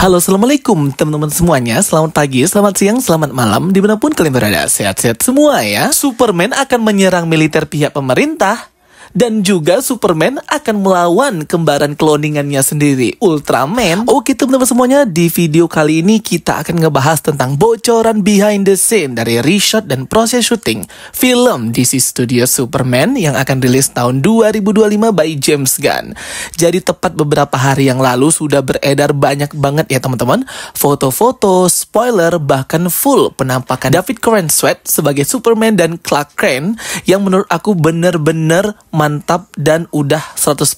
Halo Assalamualaikum teman-teman semuanya Selamat pagi, selamat siang, selamat malam Dimanapun kalian berada, sehat-sehat semua ya Superman akan menyerang militer pihak pemerintah dan juga Superman akan melawan kembaran kloningannya sendiri, Ultraman. Oke oh, gitu, teman-teman semuanya, di video kali ini kita akan ngebahas tentang bocoran behind the scene dari reshoot dan proses syuting film DC Studio Superman yang akan rilis tahun 2025 by James Gunn. Jadi tepat beberapa hari yang lalu sudah beredar banyak banget ya teman-teman, foto-foto, spoiler, bahkan full penampakan David Sweat sebagai Superman dan Clark Kent yang menurut aku bener-bener mantap dan udah 100%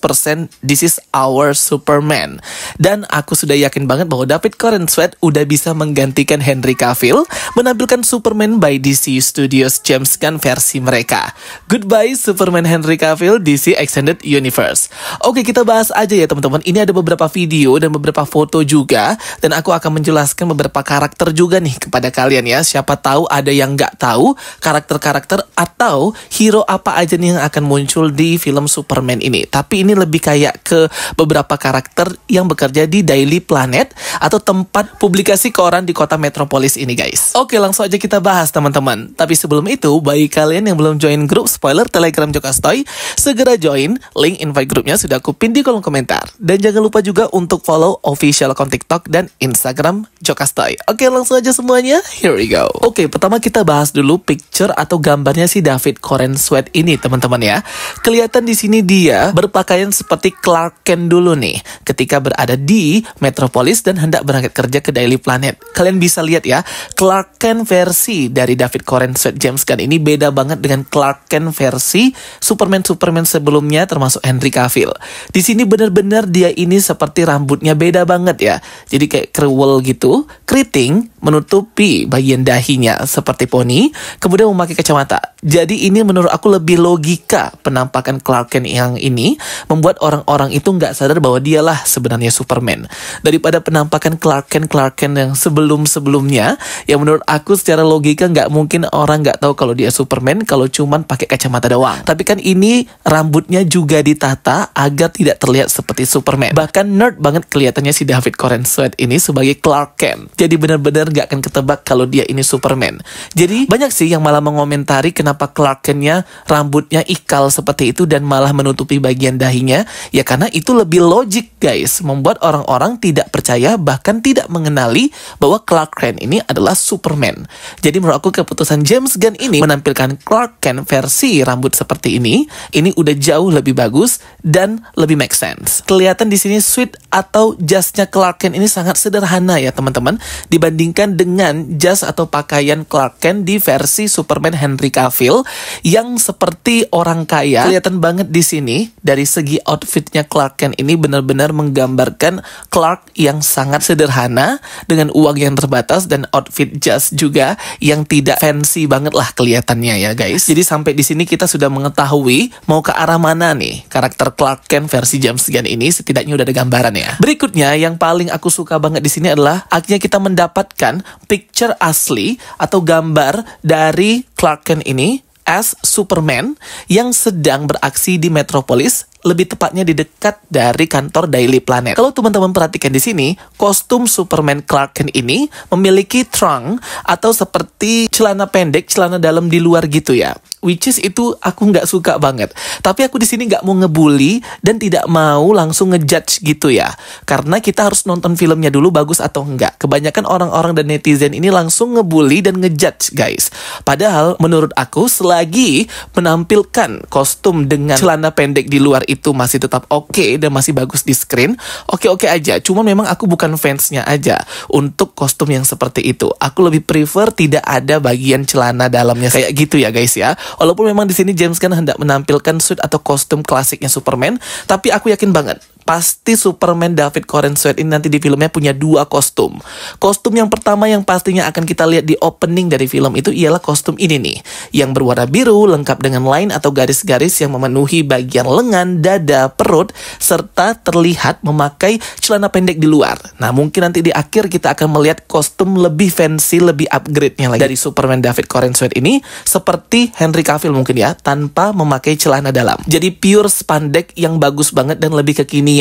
this is our Superman. Dan aku sudah yakin banget bahwa David Corenswet udah bisa menggantikan Henry Cavill menampilkan Superman by DC Studios James Gunn versi mereka. Goodbye Superman Henry Cavill DC Extended Universe. Oke, kita bahas aja ya teman-teman. Ini ada beberapa video dan beberapa foto juga dan aku akan menjelaskan beberapa karakter juga nih kepada kalian ya. Siapa tahu ada yang nggak tahu karakter-karakter atau hero apa aja nih yang akan muncul di film Superman ini. Tapi ini lebih kayak ke beberapa karakter yang bekerja di Daily Planet atau tempat publikasi koran di kota metropolis ini guys. Oke langsung aja kita bahas teman-teman. Tapi sebelum itu bagi kalian yang belum join grup spoiler telegram Jokastoy segera join. Link invite grupnya sudah aku pin di kolom komentar. Dan jangan lupa juga untuk follow official account TikTok dan Instagram Jokastoy. Oke langsung aja semuanya. Here we go. Oke pertama kita bahas dulu picture atau gambarnya si David Koren Sweat ini teman-teman ya. Kelihatan di sini dia berpakaian seperti Clark Kent dulu nih ketika berada di metropolis dan hendak berangkat kerja ke Daily Planet. Kalian bisa lihat ya, Clark Kent versi dari David Koren Sweat James Gunn ini beda banget dengan Clark Kent versi Superman-Superman sebelumnya termasuk Henry Cavill. Di sini bener-bener dia ini seperti rambutnya beda banget ya. Jadi kayak kerwel gitu, keriting menutupi bagian dahinya seperti poni, kemudian memakai kacamata. Jadi ini menurut aku lebih logika penampakan Clark Kent yang ini membuat orang-orang itu nggak sadar bahwa dialah sebenarnya Superman. Daripada penampakan kan Clark Kent Clark Kent yang sebelum-sebelumnya yang menurut aku secara logika nggak mungkin orang nggak tahu kalau dia Superman kalau cuman pakai kacamata doang. Tapi kan ini rambutnya juga ditata agar tidak terlihat seperti Superman. Bahkan nerd banget kelihatannya si David Koren Sweat ini sebagai Clark Kent. Jadi benar-benar nggak akan ketebak kalau dia ini Superman. Jadi banyak sih yang malah mengomentari kenapa Clark Kentnya rambutnya ikal seperti itu dan malah menutupi bagian dahinya. Ya karena itu lebih logik guys, membuat orang-orang tidak percaya bahkan tidak mengenali bahwa Clark Kent ini adalah Superman. Jadi menurut aku keputusan James Gunn ini menampilkan Clark Kent versi rambut seperti ini, ini udah jauh lebih bagus dan lebih make sense. Kelihatan di sini suit atau jasnya Clark Kent ini sangat sederhana ya teman-teman dibandingkan dengan jas atau pakaian Clark Kent di versi Superman Henry Cavill yang seperti orang kaya. Kelihatan banget di sini dari segi outfitnya Clark Kent ini benar-benar menggambarkan Clark yang sangat sangat sederhana dengan uang yang terbatas dan outfit jas juga yang tidak fancy banget lah kelihatannya ya guys. Jadi sampai di sini kita sudah mengetahui mau ke arah mana nih karakter Clark Kent versi James Gunn ini setidaknya udah ada gambaran ya. Berikutnya yang paling aku suka banget di sini adalah akhirnya kita mendapatkan picture asli atau gambar dari Clark Kent ini as Superman yang sedang beraksi di Metropolis lebih tepatnya di dekat dari kantor Daily Planet. Kalau teman-teman perhatikan di sini, kostum Superman Clark Kent ini memiliki trunk atau seperti celana pendek, celana dalam di luar gitu ya. Which is itu aku nggak suka banget. Tapi aku di sini nggak mau ngebully dan tidak mau langsung ngejudge gitu ya. Karena kita harus nonton filmnya dulu bagus atau enggak. Kebanyakan orang-orang dan netizen ini langsung ngebully dan ngejudge guys. Padahal menurut aku selagi menampilkan kostum dengan celana pendek di luar itu masih tetap oke okay dan masih bagus di screen, oke-oke -okay aja. Cuma memang aku bukan fansnya aja untuk kostum yang seperti itu. Aku lebih prefer tidak ada bagian celana dalamnya kayak gitu ya guys ya. Walaupun memang di sini James Gunn hendak menampilkan suit atau kostum klasiknya Superman, tapi aku yakin banget pasti Superman David Coren Sweat ini nanti di filmnya punya dua kostum. Kostum yang pertama yang pastinya akan kita lihat di opening dari film itu ialah kostum ini nih, yang berwarna biru lengkap dengan line atau garis-garis yang memenuhi bagian lengan, dada, perut, serta terlihat memakai celana pendek di luar. Nah, mungkin nanti di akhir kita akan melihat kostum lebih fancy, lebih upgrade-nya lagi dari Superman David Coren Sweat ini, seperti Henry Cavill mungkin ya, tanpa memakai celana dalam. Jadi pure spandek yang bagus banget dan lebih kekini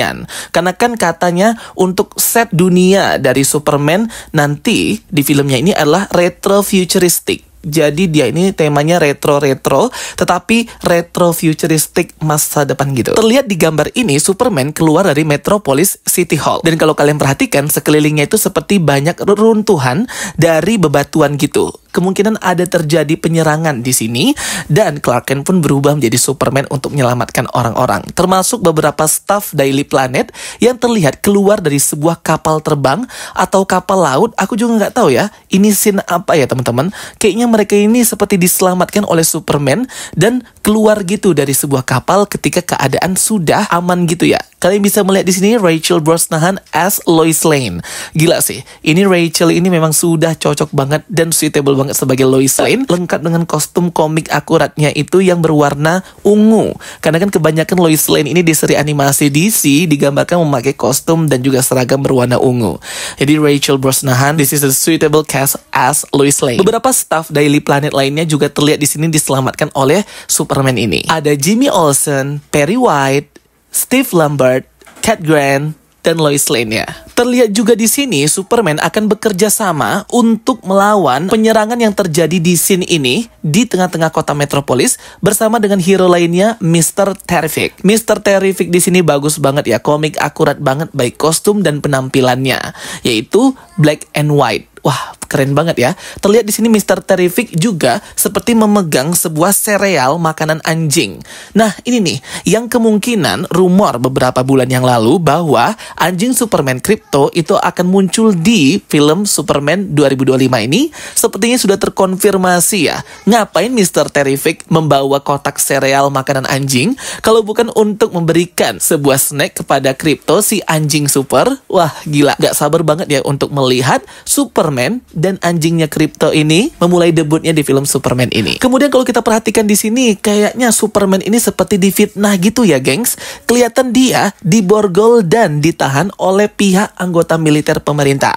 karena kan katanya untuk set dunia dari Superman nanti di filmnya ini adalah retro futuristik. Jadi dia ini temanya retro-retro, tetapi retro-futuristik masa depan gitu. Terlihat di gambar ini, Superman keluar dari Metropolis City Hall. Dan kalau kalian perhatikan, sekelilingnya itu seperti banyak reruntuhan dari bebatuan gitu kemungkinan ada terjadi penyerangan di sini dan Clark Kent pun berubah menjadi Superman untuk menyelamatkan orang-orang, termasuk beberapa staff Daily Planet yang terlihat keluar dari sebuah kapal terbang atau kapal laut. Aku juga nggak tahu ya, ini scene apa ya teman-teman? Kayaknya mereka ini seperti diselamatkan oleh Superman dan keluar gitu dari sebuah kapal ketika keadaan sudah aman gitu ya. Kalian bisa melihat di sini Rachel Brosnahan as Lois Lane. Gila sih. Ini Rachel ini memang sudah cocok banget dan suitable banget sebagai Lois Lane. Lengkap dengan kostum komik akuratnya itu yang berwarna ungu. Karena kan kebanyakan Lois Lane ini di seri animasi DC digambarkan memakai kostum dan juga seragam berwarna ungu. Jadi Rachel Brosnahan, this is a suitable cast as Lois Lane. Beberapa staff Daily Planet lainnya juga terlihat di sini diselamatkan oleh Superman ini. Ada Jimmy Olsen, Perry White, Steve Lambert, Cat Grant, dan Lois lane ya. Terlihat juga di sini Superman akan bekerja sama untuk melawan penyerangan yang terjadi di scene ini di tengah-tengah kota metropolis bersama dengan hero lainnya Mr. Terrific. Mr. Terrific di sini bagus banget ya, komik akurat banget baik kostum dan penampilannya, yaitu black and white. Wah, keren banget ya. Terlihat di sini Mr. Terrific juga seperti memegang sebuah sereal makanan anjing. Nah, ini nih yang kemungkinan rumor beberapa bulan yang lalu bahwa anjing Superman Crypto itu akan muncul di film Superman 2025 ini sepertinya sudah terkonfirmasi ya. Ngapain Mr. Terrific membawa kotak sereal makanan anjing kalau bukan untuk memberikan sebuah snack kepada Crypto si anjing super? Wah, gila. Gak sabar banget ya untuk melihat Superman dan anjingnya Crypto ini memulai debutnya di film Superman ini. Kemudian kalau kita perhatikan di sini, kayaknya Superman ini seperti difitnah gitu ya, gengs. Kelihatan dia diborgol dan ditahan oleh pihak anggota militer pemerintah.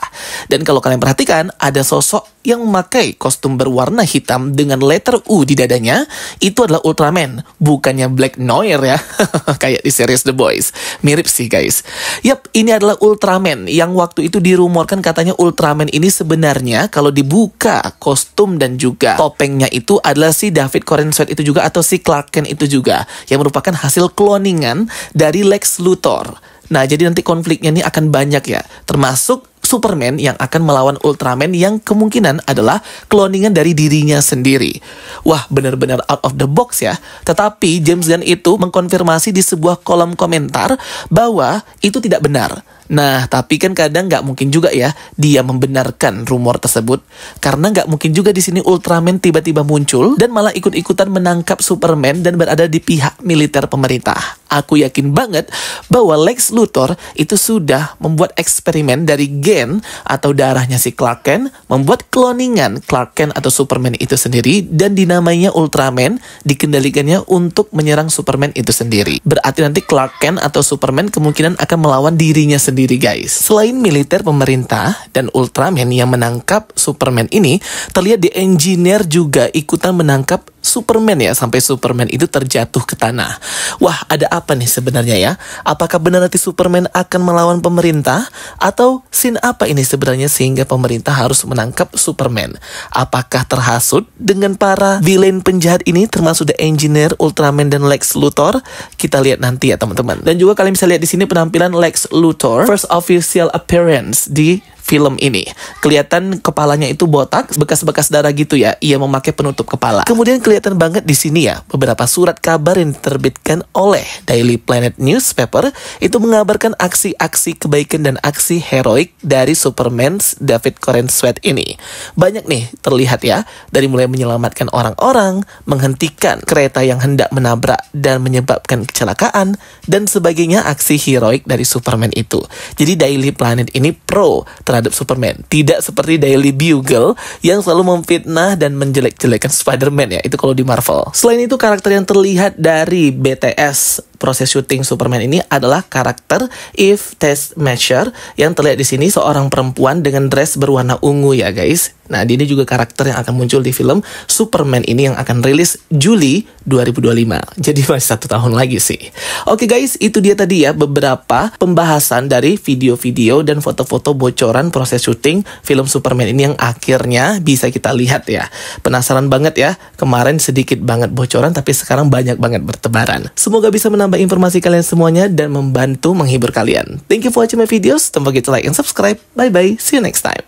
Dan kalau kalian perhatikan, ada sosok yang memakai kostum berwarna hitam dengan letter U di dadanya itu adalah Ultraman, bukannya Black Noir ya. Kayak di series The Boys. Mirip sih guys. Yap, ini adalah Ultraman yang waktu itu dirumorkan katanya Ultraman ini sebenarnya kalau dibuka kostum dan juga topengnya itu adalah si David Corin itu juga atau si Clark Kent itu juga yang merupakan hasil kloningan dari Lex Luthor. Nah, jadi nanti konfliknya ini akan banyak ya, termasuk Superman yang akan melawan Ultraman yang kemungkinan adalah kloningan dari dirinya sendiri. Wah, benar-benar out of the box ya. Tetapi James Gunn itu mengkonfirmasi di sebuah kolom komentar bahwa itu tidak benar. Nah, tapi kan kadang nggak mungkin juga ya dia membenarkan rumor tersebut. Karena nggak mungkin juga di sini Ultraman tiba-tiba muncul dan malah ikut-ikutan menangkap Superman dan berada di pihak militer pemerintah. Aku yakin banget bahwa Lex Luthor itu sudah membuat eksperimen dari gen atau darahnya si Clark Kent, membuat kloningan Clark Kent atau Superman itu sendiri dan dinamainya Ultraman dikendalikannya untuk menyerang Superman itu sendiri. Berarti nanti Clark Kent atau Superman kemungkinan akan melawan dirinya sendiri sendiri guys. Selain militer pemerintah dan Ultraman yang menangkap Superman ini, terlihat di Engineer juga ikutan menangkap Superman ya sampai Superman itu terjatuh ke tanah. Wah, ada apa nih sebenarnya ya? Apakah benar nanti Superman akan melawan pemerintah atau sin apa ini sebenarnya sehingga pemerintah harus menangkap Superman? Apakah terhasut dengan para villain penjahat ini termasuk The Engineer, Ultraman dan Lex Luthor? Kita lihat nanti ya teman-teman. Dan juga kalian bisa lihat di sini penampilan Lex Luthor first official appearance di film ini. Kelihatan kepalanya itu botak, bekas-bekas darah gitu ya. Ia memakai penutup kepala. Kemudian kelihatan banget di sini ya, beberapa surat kabar yang diterbitkan oleh Daily Planet Newspaper itu mengabarkan aksi-aksi kebaikan dan aksi heroik dari Superman David Coren Sweat ini. Banyak nih terlihat ya, dari mulai menyelamatkan orang-orang, menghentikan kereta yang hendak menabrak dan menyebabkan kecelakaan, dan sebagainya aksi heroik dari Superman itu. Jadi Daily Planet ini pro terhadap Superman. Tidak seperti Daily Bugle yang selalu memfitnah dan menjelek-jelekan Spider-Man ya, itu kalau di Marvel. Selain itu karakter yang terlihat dari BTS proses syuting Superman ini adalah karakter If-Test-Measure yang terlihat di sini seorang perempuan dengan dress berwarna ungu ya guys. Nah, dia juga karakter yang akan muncul di film Superman ini yang akan rilis Juli 2025. Jadi masih satu tahun lagi sih. Oke guys, itu dia tadi ya beberapa pembahasan dari video-video dan foto-foto bocoran proses syuting film Superman ini yang akhirnya bisa kita lihat ya. Penasaran banget ya, kemarin sedikit banget bocoran tapi sekarang banyak banget bertebaran. Semoga bisa menambah menambah informasi kalian semuanya dan membantu menghibur kalian. Thank you for watching my videos. Don't forget to like and subscribe. Bye bye. See you next time.